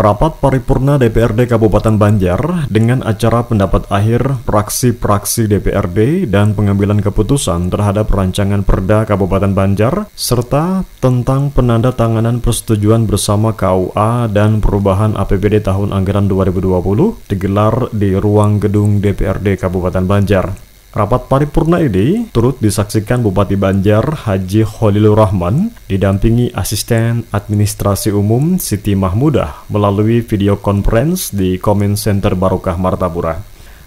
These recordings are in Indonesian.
Rapat paripurna DPRD Kabupaten Banjar dengan acara pendapat akhir praksi-praksi DPRD dan pengambilan keputusan terhadap rancangan Perda Kabupaten Banjar serta tentang penanda tanganan persetujuan bersama KUA dan perubahan APBD tahun anggaran 2020 digelar di ruang gedung DPRD Kabupaten Banjar. Rapat paripurna ini turut disaksikan Bupati Banjar Haji Holilur Rahman didampingi Asisten Administrasi Umum Siti Mahmudah melalui video conference di Comment Center Barokah Martapura.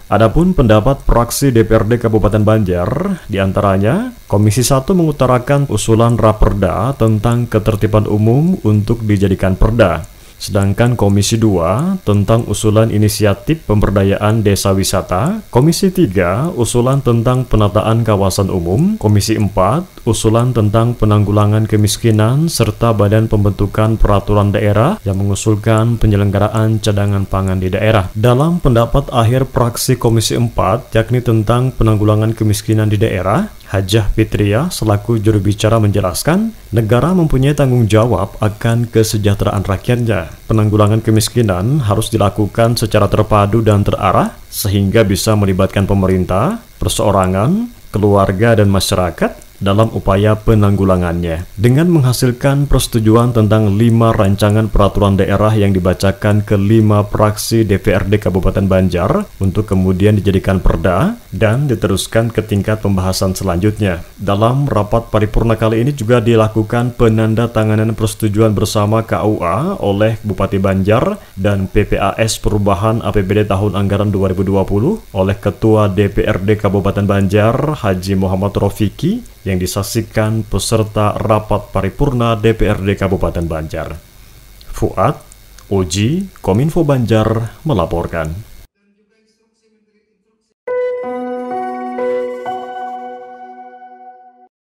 Adapun pendapat praksi DPRD Kabupaten Banjar, diantaranya Komisi 1 mengutarakan usulan Raperda tentang ketertiban umum untuk dijadikan perda. Sedangkan Komisi 2 tentang usulan inisiatif pemberdayaan desa wisata, Komisi 3 usulan tentang penataan kawasan umum, Komisi 4 usulan tentang penanggulangan kemiskinan serta Badan Pembentukan Peraturan Daerah yang mengusulkan penyelenggaraan cadangan pangan di daerah. Dalam pendapat akhir praksi Komisi 4 yakni tentang penanggulangan kemiskinan di daerah, Hajah Fitria selaku juru bicara menjelaskan, negara mempunyai tanggung jawab akan kesejahteraan rakyatnya. Penanggulangan kemiskinan harus dilakukan secara terpadu dan terarah sehingga bisa melibatkan pemerintah, perseorangan, keluarga dan masyarakat dalam upaya penanggulangannya dengan menghasilkan persetujuan tentang lima rancangan peraturan daerah yang dibacakan ke lima praksi DPRD Kabupaten Banjar untuk kemudian dijadikan perda dan diteruskan ke tingkat pembahasan selanjutnya. Dalam rapat paripurna kali ini juga dilakukan penanda tanganan persetujuan bersama KUA oleh Bupati Banjar dan PPAS Perubahan APBD Tahun Anggaran 2020 oleh Ketua DPRD Kabupaten Banjar Haji Muhammad Rofiki yang disaksikan peserta rapat paripurna DPRD Kabupaten Banjar. Fuad, Oji, Kominfo Banjar melaporkan.